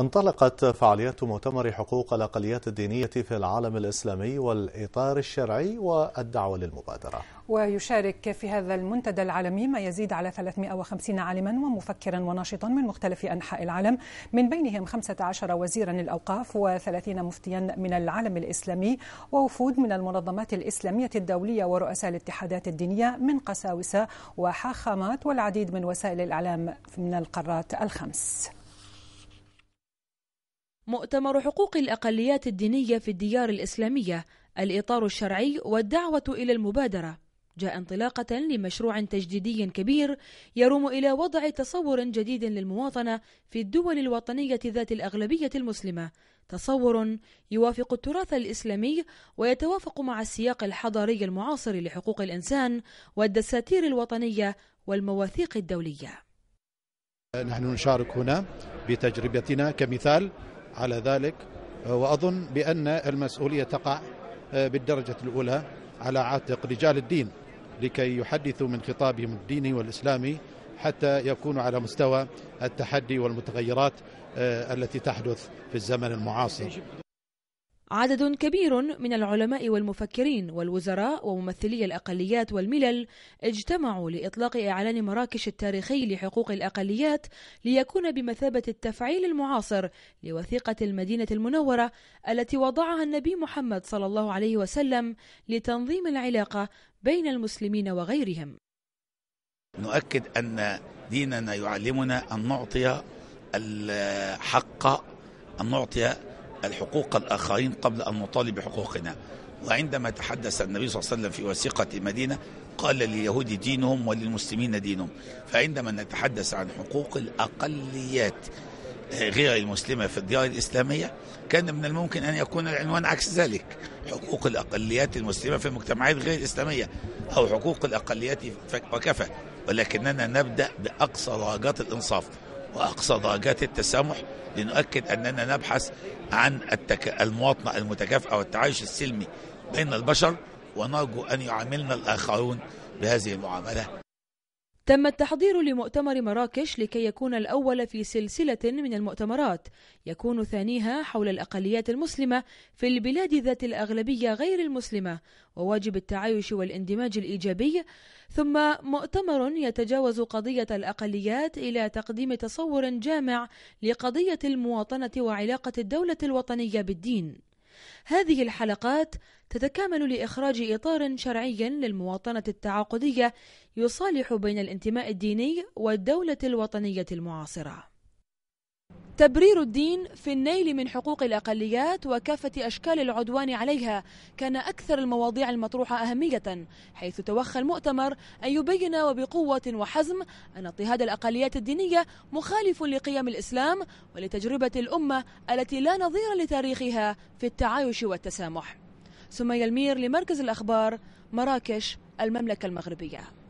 انطلقت فعاليات مؤتمر حقوق الأقليات الدينية في العالم الإسلامي والإطار الشرعي والدعوة للمبادرة ويشارك في هذا المنتدى العالمي ما يزيد على 350 عالما ومفكرا وناشطا من مختلف أنحاء العالم من بينهم 15 وزيرا للأوقاف و30 مفتيا من العالم الإسلامي ووفود من المنظمات الإسلامية الدولية ورؤساء الاتحادات الدينية من قساوسة وحاخامات والعديد من وسائل الإعلام من القارات الخمس مؤتمر حقوق الأقليات الدينية في الديار الإسلامية الإطار الشرعي والدعوة إلى المبادرة جاء انطلاقة لمشروع تجديدي كبير يروم إلى وضع تصور جديد للمواطنة في الدول الوطنية ذات الأغلبية المسلمة تصور يوافق التراث الإسلامي ويتوافق مع السياق الحضاري المعاصر لحقوق الإنسان والدساتير الوطنية والمواثيق الدولية نحن نشارك هنا بتجربتنا كمثال على ذلك وأظن بأن المسؤولية تقع آه، بالدرجة الأولى على عاتق رجال الدين لكي يحدثوا من خطابهم الديني والإسلامي حتى يكونوا على مستوى التحدي والمتغيرات آه، التي تحدث في الزمن المعاصر عدد كبير من العلماء والمفكرين والوزراء وممثلي الأقليات والملل اجتمعوا لإطلاق إعلان مراكش التاريخي لحقوق الأقليات ليكون بمثابة التفعيل المعاصر لوثيقة المدينة المنورة التي وضعها النبي محمد صلى الله عليه وسلم لتنظيم العلاقة بين المسلمين وغيرهم نؤكد أن ديننا يعلمنا أن نعطي الحق أن نعطي الحقوق الآخرين قبل أن نطالب بحقوقنا وعندما تحدث النبي صلى الله عليه وسلم في وثيقة المدينة قال لليهود دينهم وللمسلمين دينهم فعندما نتحدث عن حقوق الأقليات آه، غير المسلمة في الديار الإسلامية كان من الممكن أن يكون العنوان عكس ذلك حقوق الأقليات المسلمة في المجتمعات غير الإسلامية أو حقوق الأقليات وكفى ولكننا نبدأ بأقصى درجات الإنصاف وأقصى درجات التسامح لنؤكد أننا نبحث عن التك... المواطنة المتكافئة والتعايش السلمي بين البشر ونرجو أن يعاملنا الآخرون بهذه المعاملة تم التحضير لمؤتمر مراكش لكي يكون الأول في سلسلة من المؤتمرات يكون ثانيها حول الأقليات المسلمة في البلاد ذات الأغلبية غير المسلمة وواجب التعايش والاندماج الإيجابي ثم مؤتمر يتجاوز قضية الأقليات إلى تقديم تصور جامع لقضية المواطنة وعلاقة الدولة الوطنية بالدين هذه الحلقات تتكامل لإخراج إطار شرعي للمواطنة التعاقدية يصالح بين الانتماء الديني والدولة الوطنية المعاصرة تبرير الدين في النيل من حقوق الأقليات وكافة أشكال العدوان عليها كان أكثر المواضيع المطروحة أهمية حيث توخى المؤتمر أن يبين وبقوة وحزم أن اضطهاد الأقليات الدينية مخالف لقيم الإسلام ولتجربة الأمة التي لا نظير لتاريخها في التعايش والتسامح سمية المير لمركز الأخبار مراكش المملكة المغربية